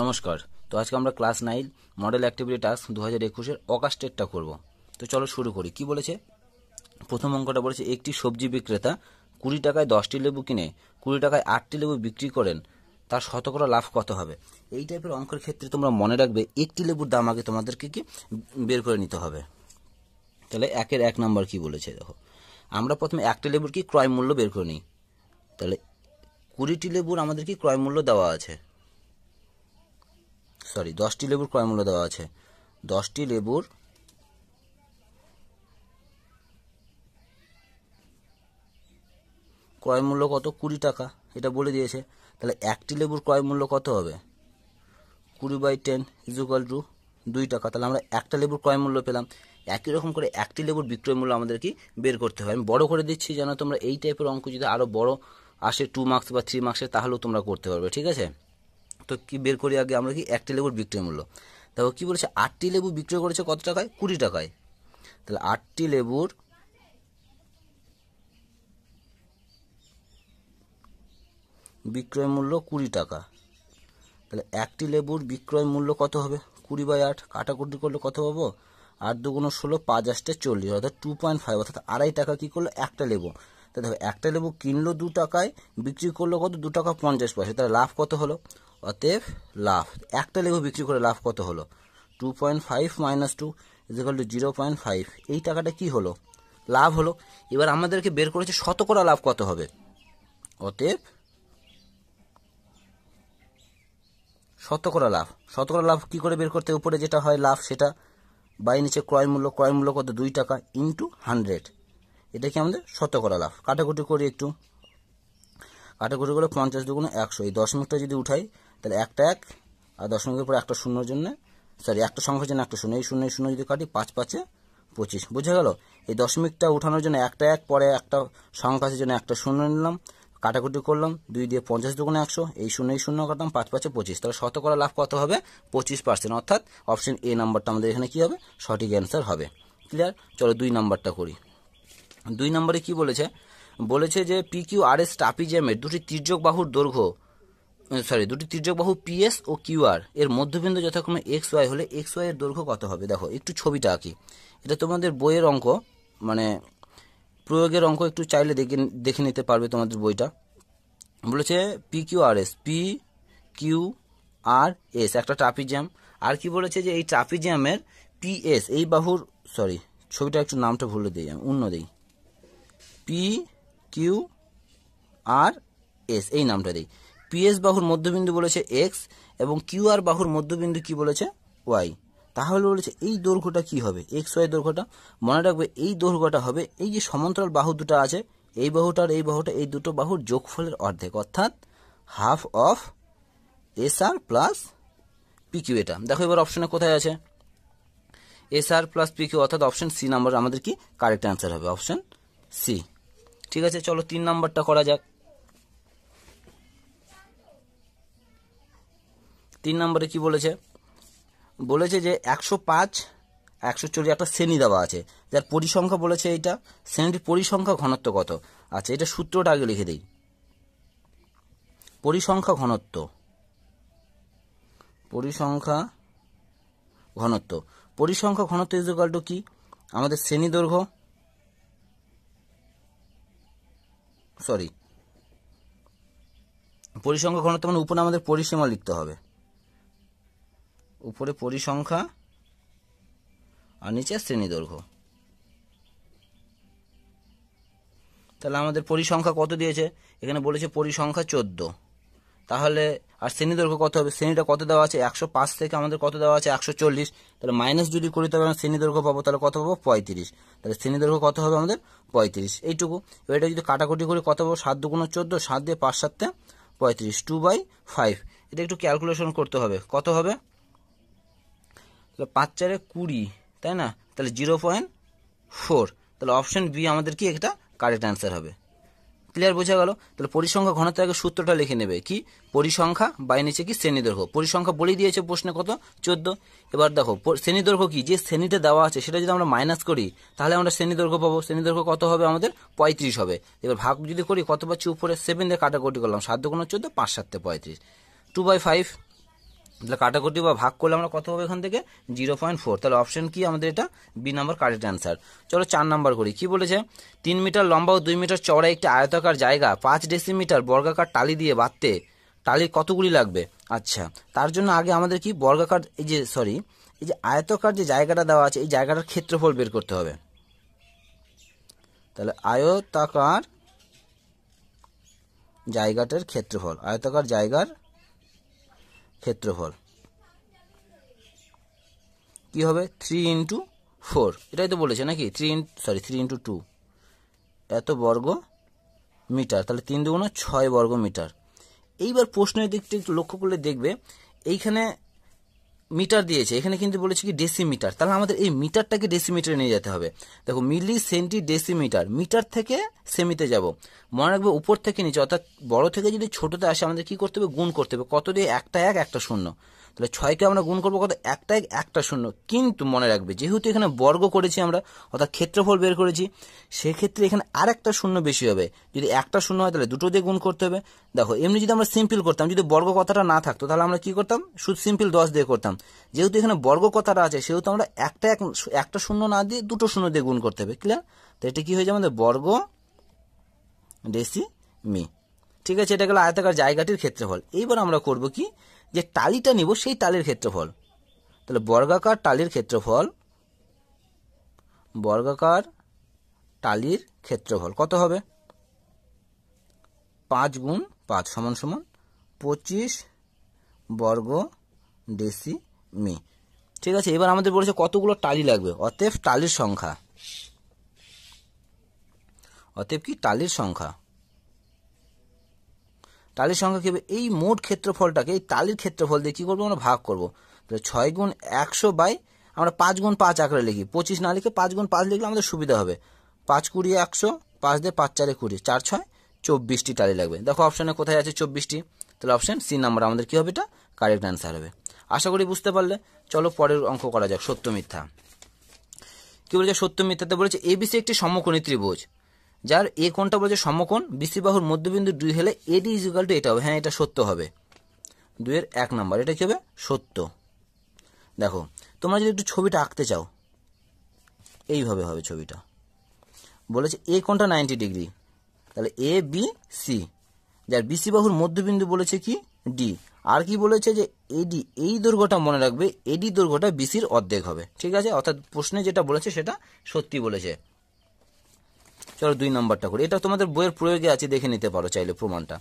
নমস্কার তো আজকে আমরা class nine model activity task দু হাজার একুশের অকাস্টেটটা করবো তো চলো শুরু করি কি বলেছে প্রথম অঙ্কটা বলেছে একটি সবজি বিক্রেতা কুড়ি টাকায় দশটি লেবু কিনে কুড়ি টাকায় আটটি লেবু বিক্রি করেন তার শতকরা লাভ কত হবে এই টাইপের অঙ্কের ক্ষেত্রে তোমরা মনে রাখবে একটি লেবুর দাম আগে তোমাদেরকে কি বের করে নিতে হবে তাহলে একের এক নম্বর কি বলেছে দেখো আমরা প্রথমে একটি লেবুর কি ক্রয় মূল্য বের করে নিই তাহলে কুড়িটি লেবুর আমাদের কি ক্রয় মূল্য দেওয়া আছে সরি দশটি লেবুর ক্রয় মূল্য দেওয়া আছে দশটি লেবুর ক্রয় মূল্য কত কুড়ি টাকা এটা বলে দিয়েছে তাহলে একটি লেবুর ক্রয় মূল্য কত হবে কুড়ি বাই টেন ইজুকাল টু দুই টাকা তাহলে আমরা একটা লেবুর ক্রয় মূল্য পেলাম একই রকম করে একটি লেবুর বিক্রয় মূল্য আমাদের কি বের করতে হবে আমি বড় করে দিচ্ছি যেন তোমরা এই টাইপের অঙ্ক যদি আরও বড় আসে টু মার্কস বা থ্রি মার্কসের তাহলেও তোমরা করতে পারবে ঠিক আছে তো কি বের করি আগে আমরা কি একটি লেবুর বিক্রয় মূল্য তারপর কী বলেছে আটটি লেবু বিক্রয় করেছে কত টাকায় কুড়ি টাকায় তাহলে আটটি লেবুর বিক্রয় মূল্য কুড়ি টাকা তাহলে একটি লেবুর বিক্রয় মূল্য কত হবে কুড়ি বাই আট কাটাকুটি করলে কত পাবো আট দুগুণ ষোলো পাঁচ আসতে চল্লিশ অর্থাৎ টু পয়েন্ট ফাইভ অর্থাৎ আড়াই টাকা কী করলো একটা লেবু তা দেখো একটা লেবু কিনলো দু টাকায় বিক্রি করলো কত দু টাকা পঞ্চাশ পয়সা তাহলে লাভ কত হলো অতএব লাভ একটা লেবু বিক্রি করে লাভ কত হলো two point five minus two is equal to zero point five এই টাকাটা কী হলো লাভ হলো এবার আমাদেরকে বের করেছে শতকরা লাভ কত হবে অতএব শতকরা লাভ শতকরা লাভ কি করে বের করতে উপরে যেটা হয় লাভ সেটা বাই নিচে ক্রয় মূল্য ক্রয় মূল্য কত দুই টাকা ইন্টু হান্ড্রেড এটা কি আমাদের শতকরা লাভ কাটাকুটি করি একটু কাটাকুটি করে পঞ্চাশ দুগুণ একশো এই দশমিকটা যদি উঠাই তাহলে একটা এক আর দশমিকের পরে একটা শূন্যর জন্য সরি একটা সংখ্যার জন্য একটা শূন্য এই শূন্য শূন্য যদি কাটি পাঁচ পাঁচে পঁচিশ বুঝে গেল এই দশমিকটা ওঠানোর জন্য একটা এক পরে একটা সংখ্যার জন্য একটা শূন্য নিলাম কাটাকুটি করলাম দুই দিয়ে পঞ্চাশ দুগুণে একশো এই শূন্য এই শূন্য কাটলাম পাঁচ পাঁচে পঁচিশ তাহলে শতকরা লাভ কত হবে পঁচিশ পার্সেন্ট অর্থাৎ অপশন এ নাম্বারটা আমাদের এখানে কী হবে সঠিক অ্যান্সার হবে ক্লিয়ার চলো দুই নাম্বারটা করি দুই নম্বরে কি বলেছে বলেছে যে পি কিউ আর এস ট্রাপিজিয়ামের দুটি তির্যক বাহুর দৈর্ঘ্য সরি দুটি তির্যক বাহু পিএস ও কিউআর এর মধ্যবিন্দু যথাক্রমে এক্স ওয়াই হলে এক্স ওয়াই এর দৈর্ঘ্য কত হবে দেখো একটু ছবিটা আঁকি এটা তোমাদের বইয়ের অঙ্ক মানে প্রয়োগের অঙ্ক একটু চাইলে দেখে দেখে নিতে পারবে তোমাদের বইটা বলেছে P Q R S P Q R S একটা জ্যাম আর কি বলেছে যে এই জ্যামের পি এস এই বাহুর সরি ছবিটা একটু নামটা ভুলে দিই আমি অন্য দিই পি কিউ আর এস এই নামটা দিই পিএস বাহুর মধ্যবিন্দু বলেছে এক্স এবং কিউআর বাহুর মধ্যবিন্দু কি বলেছে ওয়াই তাহলে বলেছে এই দৈর্ঘ্যটা কি হবে এক্স ওয়াই দৈর্ঘ্যটা মনে রাখবে এই দৈর্ঘ্যটা হবে এই যে সমান্তরাল বাহু দুটো আছে এই বাহুটা আর এই বাহুটা এই দুটো বাহুর যোগফলের অর্ধেক অর্থাৎ half of S R plus P Q এটা দেখো এবার অপশনে কোথায় আছে এস আর প্লাস পিকিউ অর্থাৎ অপশন সি নাম্বার আমাদের কি কারেক্ট অ্যান্সার হবে অপশন সি ঠিক আছে চলো তিন নাম্বারটা করা যাক তিন নম্বরে কি বলেছে বলেছে যে একশো পাঁচ একশো চল্লিশ একটা শ্রেণী দেওয়া আছে যার পরিসংখ্যা বলেছে এটা শ্রেণীর পরিসংখ্যা ঘনত্ব কত আচ্ছা এটা সূত্রটা আগে লিখে দিই পরিসংখ্যা ঘনত্ব পরিসংখ্যা ঘনত্ব পরিসংখ্যা ঘনত্ব ইজুকাল টু কি আমাদের শ্রেণী দৈর্ঘ্য সরি পরিসংখ্যা ঘনত্ব মানে উপরে আমাদের পরিসীমা লিখতে হবে উপরে পরিসংখ্যা আর নিচে শ্রেণী দৈর্ঘ্য তাহলে আমাদের পরিসংখ্যা কত দিয়েছে এখানে বলেছে পরিসংখ্যা চোদ্দ তাহলে আর শ্রেণী দৈর্ঘ্য কত হবে শ্রেণীটা কত দেওয়া আছে একশো পাঁচ থেকে আমাদের কত দেওয়া আছে একশো চল্লিশ তাহলে মাইনাস যদি করি তবে আমরা শ্রেণী দৈর্ঘ্য পাবো তাহলে কত পাবো পঁয়ত্রিশ তাহলে শ্রেণী দৈর্ঘ্য কত হবে আমাদের পঁয়ত্রিশ এইটুকু এটা যদি কাটাকুটি করে কত পাবো সাত দুগুণ চোদ্দ সাত দিয়ে পাঁচ সাতটা পঁয়ত্রিশ টু বাই ফাইভ এটা একটু ক্যালকুলেশন করতে হবে কত হবে তাহলে পাঁচ চারে কুড়ি তাই না তাহলে জিরো পয়েন্ট ফোর তাহলে অপশন বি আমাদের কি একটা কারেক্ট অ্যান্সার হবে ক্লিয়ার বোঝা গেল তাহলে পরিসংখ্যা ঘনত্বের আগে সূত্রটা লিখে নেবে কি পরিসংখ্যা বাই নিচে কি শ্রেণীদৈর্ঘ্য পরিসংখ্যা বলে দিয়েছে প্রশ্নে কত চোদ্দ এবার দেখো শ্রেণীদৈর্ঘ্য কি যে শ্রেণীতে দেওয়া আছে সেটা যদি আমরা মাইনাস করি তাহলে আমরা শ্রেণীদৈর্ঘ্য পাবো শ্রেণীদৈর্ঘ্য কত হবে আমাদের পঁয়ত্রিশ হবে এবার ভাগ যদি করি কত পাচ্ছি উপরে সেভেন দিয়ে কাটাকুটি করলাম সাত দুগুণ চোদ্দো পাঁচ সাততে পঁয়ত্রিশ টু বাই ফাইভ তাহলে কাটাকুটি বা ভাগ করলে আমরা কত হবে এখান থেকে জিরো পয়েন্ট ফোর তাহলে অপশন কি আমাদের এটা বি নম্বর কারেক্ট অ্যান্সার চলো চার নম্বর করি কি বলেছে তিন মিটার লম্বা ও দুই মিটার চওড়া একটি আয়তাকার জায়গা পাঁচ ডেসিমিটার বর্গাকার টালি দিয়ে বাঁধতে টালির কতগুলি লাগবে আচ্ছা তার জন্য আগে আমাদের কি বর্গাকার এই যে সরি এই যে আয়তাকার যে জায়গাটা দেওয়া আছে এই জায়গাটার ক্ষেত্রফল বের করতে হবে তাহলে আয়তাকার জায়গাটার ক্ষেত্রফল আয়তাকার জায়গার ক্ষেত্রফল কি হবে থ্রি ইন্টু ফোর এটাই তো বলেছে নাকি three in sorry three into two এত বর্গ মিটার তাহলে তিন দুগুণ ছয় বর্গ মিটার এইবার প্রশ্নের দিকটি একটু লক্ষ্য করলে দেখবে এইখানে মিটার দিয়েছে এখানে কিন্তু বলেছে কি ডেসিমিটার তাহলে আমাদের এই মিটারটাকে ডেসিমিটারে নিয়ে যেতে হবে দেখো মিলি সেন্টি ডেসিমিটার মিটার থেকে সেমিতে যাব মনে রাখবে উপর থেকে নিচে অর্থাৎ বড় থেকে যদি ছোটতে আসে আমাদের কি করতে হবে গুণ করতে হবে কত দিয়ে একটা এক একটা শূন্য তাহলে ছয়কে আমরা গুণ করবো কত একটাই একটা শূন্য কিন্তু মনে রাখবে যেহেতু এখানে বর্গ করেছি আমরা অর্থাৎ ক্ষেত্রফল বের করেছি সেক্ষেত্রে এখানে আর একটা শূন্য বেশি হবে যদি একটা শূন্য হয় তাহলে দুটো দিয়ে গুণ করতে হবে দেখো এমনি যদি আমরা সিম্পল করতাম যদি বর্গ কথাটা না থাকতো তাহলে আমরা কি করতাম শুধু সিম্পল দশ দিয়ে করতাম যেহেতু এখানে বর্গ কথাটা আছে সেহেতু আমরা একটা এক একটা শূন্য না দিয়ে দুটো শূন্য দিয়ে গুণ করতে হবে ক্লিয়ার তো এটা কি হয়ে যাবে আমাদের বর্গ ডেসি মি ঠিক আছে এটা গেল আয়তাকার জায়গাটির ক্ষেত্রফল এইবার আমরা করব কি যে টালিটা নেব সেই টালির ক্ষেত্রফল তাহলে বর্গাকার টালির ক্ষেত্রফল বর্গাকার টালির ক্ষেত্রফল কত হবে পাঁচ গুণ পাঁচ সমান সমান পঁচিশ বর্গ ডেসি মি ঠিক আছে এবার আমাদের বলেছে কতগুলো টালি লাগবে অতএব টালির সংখ্যা অতএব কি টালির সংখ্যা টালির সংখ্যাকে এই মোট ক্ষেত্রফলটাকে এই টালির ক্ষেত্রফল দিয়ে কী করবো আমরা ভাগ করবো তাহলে ছয় গুণ একশো বাই আমরা পাঁচ গুণ পাঁচ আঁকড়ে লিখি পঁচিশ না লিখে পাঁচ গুণ পাঁচ লিখলে আমাদের সুবিধা হবে পাঁচ কুড়ি একশো পাঁচ দিয়ে পাঁচ চারে কুড়ি চার ছয় চব্বিশটি টালি লাগবে দেখো অপশানে কোথায় আছে চব্বিশটি তাহলে অপশান সি নাম্বার আমাদের কী হবে এটা কারেক্ট অ্যান্সার হবে আশা করি বুঝতে পারলে চলো পরের অঙ্ক করা যাক সত্য মিথ্যা কী বলেছে সত্য মিথ্যাতে বলেছে এবিসি একটি সমকোণী ত্রিভুজ যার এ কোণটা বলছে সমকোণ বিসি বাহুর মধ্যবিন্দু দুই হলে এডি ইজ ইকাল টু এটা হবে হ্যাঁ এটা সত্য হবে দুইয়ের এক নাম্বার এটা কি হবে সত্য দেখো তোমরা যদি একটু ছবিটা আঁকতে চাও এইভাবে হবে ছবিটা বলেছে এ কোণটা নাইনটি ডিগ্রি তাহলে এ বি সি যার বিসি বাহুর মধ্যবিন্দু বলেছে কি ডি আর কি বলেছে যে এডি এই দৈর্ঘ্যটা মনে রাখবে এডি দৈর্ঘ্যটা বিসির অর্ধেক হবে ঠিক আছে অর্থাৎ প্রশ্নে যেটা বলেছে সেটা সত্যি বলেছে চলো দুই নম্বরটা করি এটা তোমাদের বইয়ের প্রয়োগে আছে দেখে নিতে পারো চাইলে প্রমাণটা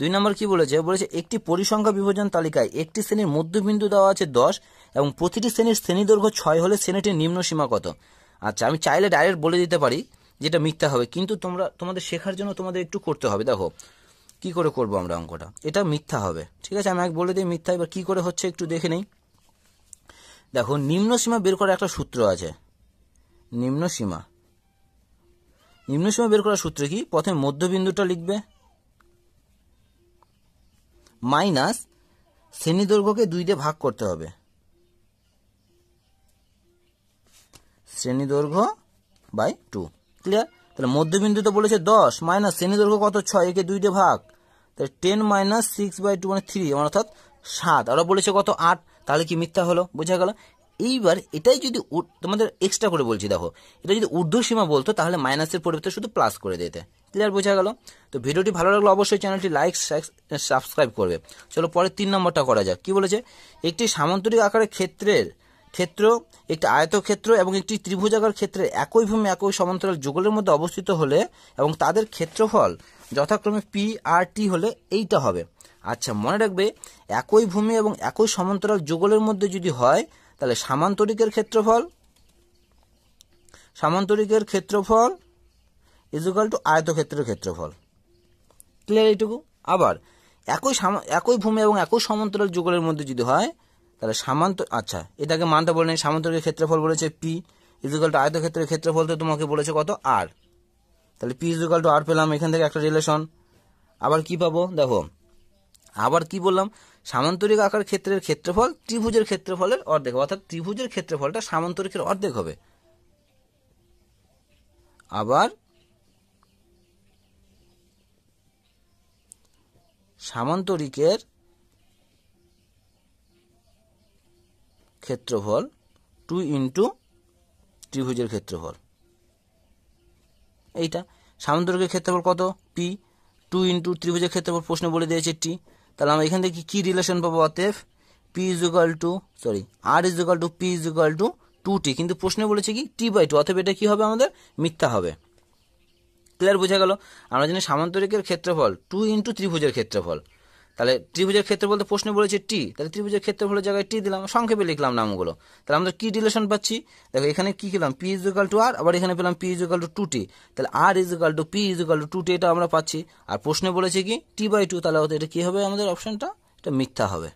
দুই নম্বর কি বলেছে বলেছে একটি পরিসংখ্যা বিভাজন তালিকায় একটি শ্রেণীর মধ্যবিন্দু দেওয়া আছে দশ এবং প্রতিটি শ্রেণীর শ্রেণী দৈর্ঘ্য ছয় হলে শ্রেণীটির নিম্ন সীমা কত আচ্ছা আমি চাইলে ডাইরেক্ট বলে দিতে পারি যেটা মিথ্যা হবে কিন্তু তোমরা তোমাদের শেখার জন্য তোমাদের একটু করতে হবে দেখো কি করে করব আমরা অঙ্কটা এটা মিথ্যা হবে ঠিক আছে আমি এক বলে দিই মিথ্যা এবার কি করে হচ্ছে একটু দেখে নেই দেখো নিম্ন সীমা বের করার একটা সূত্র আছে নিম্ন সীমা নিম্নসীমা বের করার সূত্রে কি প্রথমে মধ্যবিন্দুটা লিখবে মাইনাস শ্রেণী দৈর্ঘ্যকে দুই দিয়ে ভাগ করতে হবে শ্রেণী দৈর্ঘ্য বাই টু ক্লিয়ার তাহলে মধ্যবিন্দু তো বলেছে দশ মাইনাস শ্রেণী দৈর্ঘ্য কত ছয় একে দুই দিয়ে ভাগ তাহলে ten minus six by two মানে থ্রি মানে অর্থাৎ সাত আরো বলেছে কত আট তাহলে কি মিথ্যা হলো বোঝা গেল এইবার এটাই যদি তোমাদের এক্সট্রা করে বলছি দেখো এটা যদি ঊর্ধ্বসীমা বলতো তাহলে মাইনাসের পরিবর্তে শুধু প্লাস করে দিতে ক্লিয়ার বোঝা গেল তো ভিডিওটি ভালো লাগলো অবশ্যই চ্যানেলটি লাইক সাবস্ক্রাইব করবে চলো পরে তিন নম্বরটা করা যাক কি বলেছে একটি সামান্তরিক আকারের ক্ষেত্রের ক্ষেত্র একটি আয়তক্ষেত্র এবং একটি ত্রিভুজাকার ক্ষেত্রে একই ভূমি একই সমান্তরাল যুগলের মধ্যে অবস্থিত হলে এবং তাদের ক্ষেত্রফল যথাক্রমে পি আর টি হলে এইটা হবে আচ্ছা মনে রাখবে একই ভূমি এবং একই সমান্তরাল যুগলের মধ্যে যদি হয় তাহলে সামান্তরিকের ক্ষেত্রফল সামান্তরিকের ক্ষেত্রফল ইজুকাল টু আয়তক্ষেত্রের ক্ষেত্রফল ক্লিয়ার এইটুকু আবার একই একই ভূমি এবং একই সমান্তরাল যুগলের মধ্যে যদি হয় তাহলে সামান্ত আচ্ছা এটাকে মানটা বলে নেই সামান্তরিকের ক্ষেত্রফল বলেছে পি ইজুকাল টু আয়তক্ষেত্রের ক্ষেত্রফল তো তোমাকে বলেছে কত আর তাহলে পি ইজুকাল টু আর পেলাম এখান থেকে একটা রিলেশন আবার কি পাবো দেখো আবার কি বললাম সামান্তরিক আকার ক্ষেত্রের ক্ষেত্রফল ত্রিভুজের ক্ষেত্রফলের অর্ধেক অর্থাৎ ত্রিভুজের ক্ষেত্রফলটা সামান্তরিকের অর্ধেক হবে আবার সামান্তরিকের ক্ষেত্রফল টু ইন্টু ত্রিভুজের ক্ষেত্রফল এইটা সামান্তরিকের ক্ষেত্রফল কত পি টু ইন্টু ত্রিভুজের ক্ষেত্রফল প্রশ্ন বলে দিয়েছে টি তাহলে আমরা এখান থেকে কী রিলেশন পাবো অতএব P is equal to sorry R is equal to P is equal to two T কিন্তু প্রশ্নে বলেছে কি টি বাই টু অতএব এটা কী হবে আমাদের মিথ্যা হবে ক্লিয়ার বোঝা গেল আমরা জানি সামান্তরিকের ক্ষেত্রফল টু ইন্টু ত্রিভুজের ক্ষেত্রফল তাহলে ত্রিভুজের ক্ষেত্রে বলতে প্রশ্নে বলেছে টি তাহলে ত্রিভুজের ক্ষেত্রফলের জায়গায় টি দিলাম সংক্ষেপে লিখলাম নামগুলো তাহলে আমরা কি রিলেশন পাচ্ছি দেখো এখানে কি পেলাম P is equal to R আবার এখানে পেলাম P is equal to two T তাহলে R is equal to P is equal to two T এটা আমরা পাচ্ছি আর প্রশ্নে বলেছে কি টি বাই টু তাহলে এটা কি হবে আমাদের অপশনটা এটা মিথ্যা হবে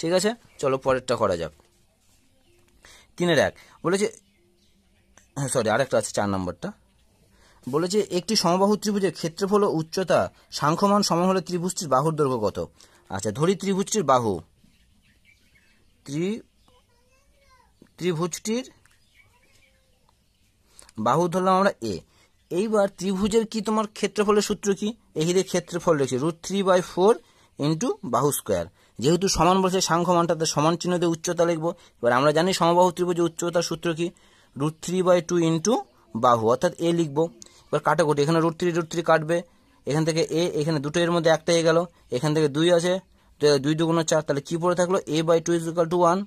ঠিক আছে চলো পরেরটা করা যাক তিনের এক বলেছে হ্যাঁ সরি আরেকটা আছে চার নম্বরটা বলেছে একটি সমবাহু ত্রিভুজের ক্ষেত্রফল উচ্চতা সাংখ্যমান সমান হলে ত্রিভুজটির বাহুর দৈর্ঘ্য কত আচ্ছা ধরি ত্রিভুজটির বাহু ত্রি ত্রিভুজটির বাহু ধরলাম আমরা এ এইবার ত্রিভুজের কি তোমার ক্ষেত্রফলের সূত্র কি এহিদের ক্ষেত্রফল রয়েছে root three by four into বাহু স্কোয়ার যেহেতু সমান বলছে সাংখ্যমানটা সমান চিহ্ন দিয়ে উচ্চতা লিখবো এবার আমরা জানি সমবাহু ত্রিভুজের উচ্চতার সূত্র কি root three by two into বাহু অর্থাৎ এ লিখবো এবার কাটাকুটি এখানে রুট থ্রি রুট থ্রি কাটবে এখান থেকে এ এখানে দুটো এর মধ্যে একটা এ গেল এখান থেকে দুই আছে দুই দুগুণ চার তাহলে কী পড়ে থাকলো A by two is equal to one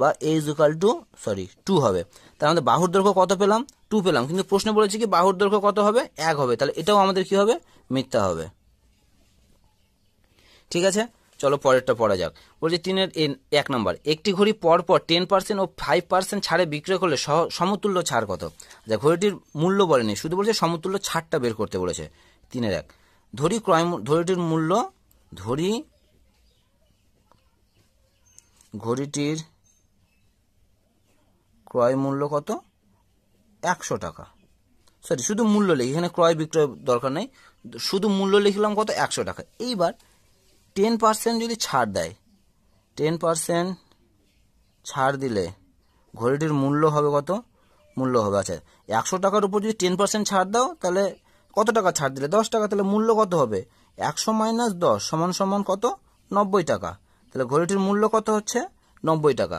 বা A is equal to sorry two হবে তার আমাদের বাহুর দৈর্ঘ্য কত পেলাম টু পেলাম কিন্তু প্রশ্নে বলেছে কি বাহুর দৈর্ঘ্য কত হবে এক হবে তাহলে এটাও আমাদের কি হবে মিথ্যা হবে ঠিক আছে চলো পরেরটা পড়া যাক বলছে তিনের এক নম্বর একটি ঘড়ি পরপর টেন পার্সেন্ট ও ফাইভ পার্সেন্ট ছাড়ে বিক্রয় করলে সমতুল্য ছাড় কত যা ঘড়িটির মূল্য বলেনি শুধু বলছে সমতুল্য ছাড়টা বের করতে বলেছে তিনের এক ধরি ক্রয় ধরিটির মূল্য ধরি ঘড়িটির ক্রয় মূল্য কত একশো টাকা সরি শুধু মূল্য লিখি এখানে ক্রয় বিক্রয় দরকার নেই শুধু মূল্য লিখলাম কত একশো টাকা এইবার টেন পার্সেন্ট যদি ছাড় দেয় টেন পার্সেন্ট ছাড় দিলে ঘড়িটির মূল্য হবে কত মূল্য হবে আচ্ছা একশো টাকার উপর যদি টেন পার্সেন্ট ছাড় দাও তাহলে কত টাকা ছাড় দিলে দশ টাকা তাহলে মূল্য কত হবে একশো মাইনাস দশ সমান সমান কত নব্বই টাকা তাহলে ঘড়িটির মূল্য কত হচ্ছে নব্বই টাকা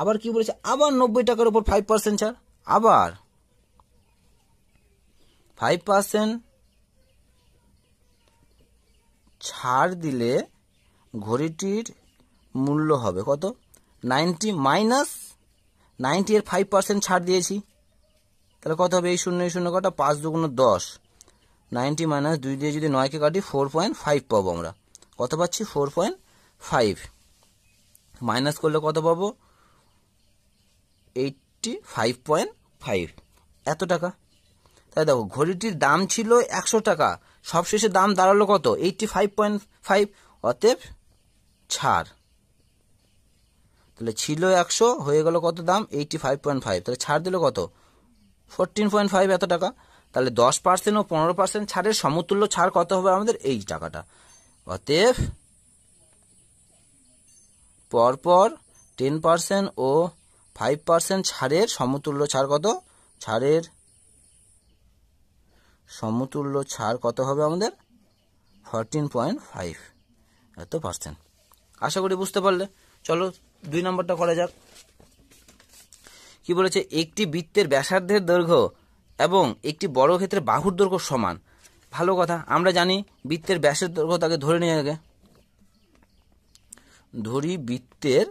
আবার কি বলেছে আবার নব্বই টাকার উপর ফাইভ পার্সেন্ট ছাড় আবার ফাইভ পার্সেন্ট ছাড় দিলে ঘড়িটির মূল্য হবে কত নাইনটি মাইনাস নাইনটি এর ফাইভ পার্সেন্ট ছাড় দিয়েছি তাহলে কত হবে এই শূন্য এই শূন্য কটা পাঁচ দুগুণ দশ নাইনটি মাইনাস দুই দিয়ে যদি নয়কে কাটি ফোর পয়েন্ট ফাইভ পাবো আমরা কত পাচ্ছি ফোর পয়েন্ট ফাইভ মাইনাস করলে কত পাবো এইটটি ফাইভ পয়েন্ট ফাইভ এত টাকা তাই দেখো ঘড়িটির দাম ছিল একশো টাকা সবশেষে দাম দাঁড়ালো কত এইটটি ফাইভ পয়েন্ট ফাইভ অতএব ছাড় তাহলে ছিল একশো হয়ে গেল কত দাম এইটটি ফাইভ পয়েন্ট ফাইভ তাহলে ছাড় দিল কত ফোরটিন পয়েন্ট ফাইভ এত টাকা তাহলে দশ পার্সেন্ট ও পনেরো পার্সেন্ট ছাড়ের সমতুল্য ছাড় কত হবে আমাদের এই টাকাটা অতএব পরপর টেন পার্সেন্ট ও ফাইভ পার্সেন্ট ছাড়ের সমতুল্য ছাড় কত ছাড়ের সমতুল্য ছাড় কত হবে আমাদের ফরটিন পয়েন্ট ফাইভ এত পার্সেন্ট আশা করি বুঝতে পারলে চলো দুই নম্বরটা করা যাক কি বলেছে একটি বৃত্তের ব্যাসার্ধের দৈর্ঘ্য এবং একটি বড় ক্ষেত্রে বাহুর দৈর্ঘ্য সমান ভালো কথা আমরা জানি বৃত্তের ব্যাসের দৈর্ঘ্য তাকে ধরে নিয়ে আগে ধরি বৃত্তের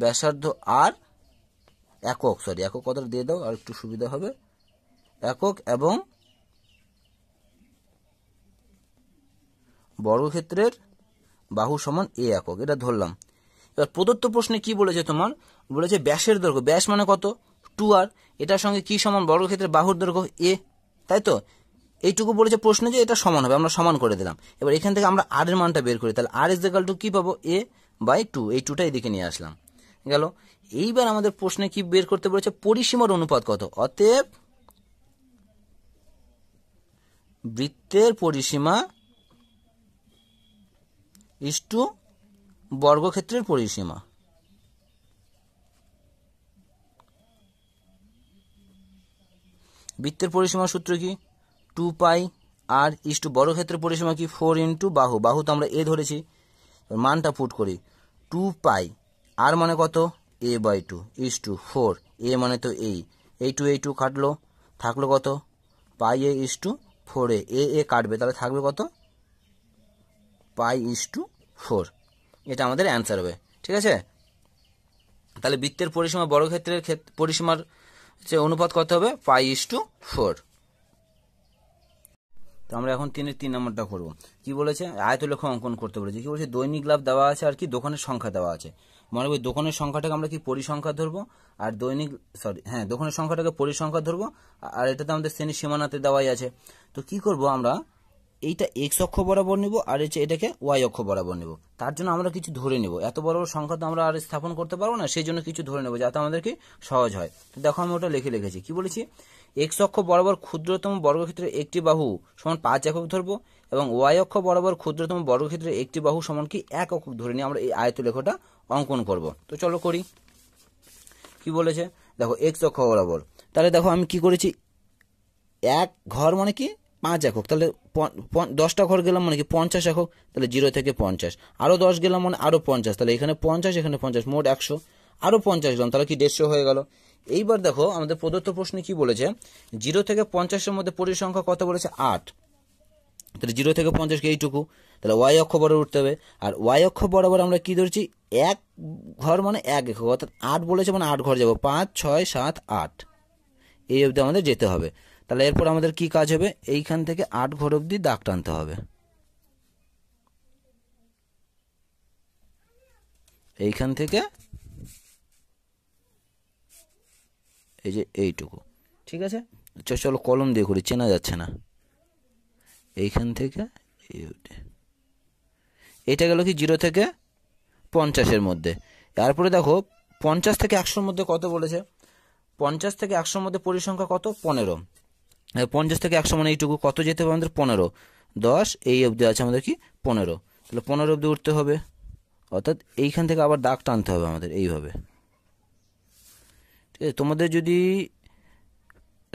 ব্যাসার্ধ আর একক সরি একক কথাটা দিয়ে দাও আর একটু সুবিধা হবে একক এবং বর্গক্ষেত্রের বাহু সমান এ একক এটা ধরলাম এবার প্রদত্ত প্রশ্নে কি বলেছে তোমার বলেছে ব্যাসের দৈর্ঘ্য ব্যাস মানে কত টু আর এটার সঙ্গে কি সমান বর্গক্ষেত্রের বাহুর দৈর্ঘ্য এ তাই তো এইটুকু বলেছে প্রশ্নে যে এটা সমান হবে আমরা সমান করে দিলাম এবার এখান থেকে আমরা আর এর মানটা বের করি তাহলে আর ইজ দেখাল টু কি পাবো এ বাই টু এই টুটা এদিকে নিয়ে আসলাম গেল এইবার আমাদের প্রশ্নে কি বের করতে বলেছে পরিসীমার অনুপাত কত অতএব বৃত্তের পরিসীমা ইষ্টু বর্গক্ষেত্রের পরিসীমা বৃত্তের পরিসীমা সূত্র কি টু পাই আর ইষ্টু বর্গক্ষেত্রের পরিসীমা কি ফোর ইন্টু বাহু বাহু তো আমরা এ ধরেছি মানটা ফুট করি টু পাই আর মানে কত A by two is two four A মানে তো এই এই টু এই টু কাটলো থাকলো কত পাই এ ইস টু ফোর এ এ এ কাটবে তাহলে থাকবে কত পাই ইস টু ফোর এটা আমাদের অ্যান্সার হবে ঠিক আছে তাহলে বৃত্তের পরিসীমা বড় ক্ষেত্রের পরিসীমার যে অনুপাত কত হবে পাই ইস টু ফোর তো আমরা এখন তিনের তিন নম্বরটা করবো কি বলেছে আয়তলক্ষ অঙ্কন করতে বলেছে কি বলছে দৈনিক লাভ দেওয়া আছে আর কি দোকানের সংখ্যা দেওয়া আছে মনে করি দোকানের সংখ্যাটাকে আমরা কি পরিসংখ্যা ধরবো আর দৈনিক সরি হ্যাঁ দোকানের সংখ্যাটাকে পরিসংখ্যা ধরবো আর এটা তো আমাদের শ্রেণীর সীমানাতে দেওয়াই আছে তো কি করব আমরা এইটা এক্স অক্ষ বরাবর নিব আর হচ্ছে এটাকে ওয়াই অক্ষ বরাবর নিব তার জন্য আমরা কিছু ধরে নেব এত বড় বড় সংখ্যা তো আমরা আর স্থাপন করতে পারবো না সেই জন্য কিছু ধরে নেব যাতে আমাদেরকে সহজ হয় তো দেখো আমি ওটা লিখে লিখেছি কি বলেছি এক্স অক্ষ বরাবর ক্ষুদ্রতম বর্গক্ষেত্রের একটি বাহু সমান পাঁচ একক ধরবো এবং ওয়াই অক্ষ বরাবর ক্ষুদ্রতম বর্গক্ষেত্রে একটি বাহু সমান কি এক অক্ষ ধরে নিয়ে আমরা এই আয়ত লেখটা অঙ্কন করব তো চলো করি কি বলেছে দেখো এক্স অক্ষ বরাবর তাহলে দেখো আমি কি করেছি এক ঘর মানে কি পাঁচ একক তাহলে দশটা ঘর গেলাম মানে কি পঞ্চাশ একক তাহলে জিরো থেকে পঞ্চাশ আরও দশ গেলাম মানে আরও পঞ্চাশ তাহলে এখানে পঞ্চাশ এখানে পঞ্চাশ মোট একশো আরও পঞ্চাশ গেলাম তাহলে কি দেড়শো হয়ে গেল এইবার দেখো আমাদের প্রদত্ত প্রশ্নে কি বলেছে জিরো থেকে পঞ্চাশের মধ্যে পরিসংখ্যা কত বলেছে আট তাহলে জিরো থেকে পঞ্চাশকে এইটুকু তাহলে ওয়াই অক্ষ বরাবর উঠতে হবে আর ওয়াই অক্ষ বরাবর আমরা কী ধরছি এক ঘর মানে এক একক অর্থাৎ আট বলেছে মানে আট ঘর যাব পাঁচ ছয় সাত আট এই অবধি আমাদের যেতে হবে তাহলে এরপর আমাদের কি কাজ হবে এইখান থেকে আট ঘর অবধি দাগ টানতে হবে এইখান থেকে এই যে এইটুকু ঠিক আছে চলো কলম দিয়ে করি চেনা যাচ্ছে না এইখান থেকে এটা গেল কি জিরো থেকে পঞ্চাশের মধ্যে তারপরে দেখো পঞ্চাশ থেকে একশোর মধ্যে কত বলেছে পঞ্চাশ থেকে একশোর মধ্যে পরিসংখ্যা কত পনেরো পঞ্চাশ থেকে একশো মানে এইটুকু কত যেতে হবে আমাদের পনেরো দশ এই অবধি আছে আমাদের কি পনেরো তাহলে পনেরো অবধি উঠতে হবে অর্থাৎ এইখান থেকে আবার দাগ টানতে হবে আমাদের এইভাবে ঠিক আছে তোমাদের যদি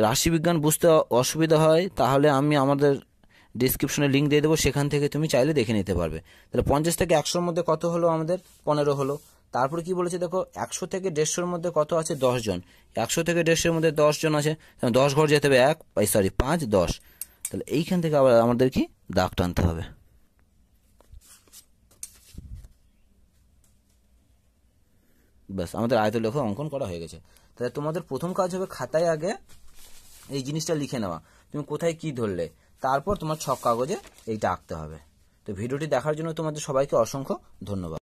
রাশিবিজ্ঞান বুঝতে অসুবিধা হয় তাহলে আমি আমাদের ডিসক্রিপশনে লিঙ্ক দিয়ে দেবো সেখান থেকে তুমি চাইলে দেখে নিতে পারবে তাহলে পঞ্চাশ থেকে একশোর মধ্যে কত হলো আমাদের পনেরো হলো তারপর কি বলেছে দেখো একশো থেকে দেড়শোর মধ্যে কত আছে জন একশো থেকে দেড়শোর মধ্যে জন আছে দশ ঘর যেতে হবে এক সরি পাঁচ দশ তাহলে এইখান থেকে আবার আমাদের কি দাগ টানতে হবে ব্যাস আমাদের আয়তের লেখা অঙ্কন করা হয়ে গেছে তাহলে তোমাদের প্রথম কাজ হবে খাতায় আগে এই জিনিসটা লিখে নেওয়া তুমি কোথায় কি ধরলে তারপর তোমার ছক কাগজে এইটা আঁকতে হবে তো ভিডিওটি দেখার জন্য তোমাদের সবাইকে অসংখ্য ধন্যবাদ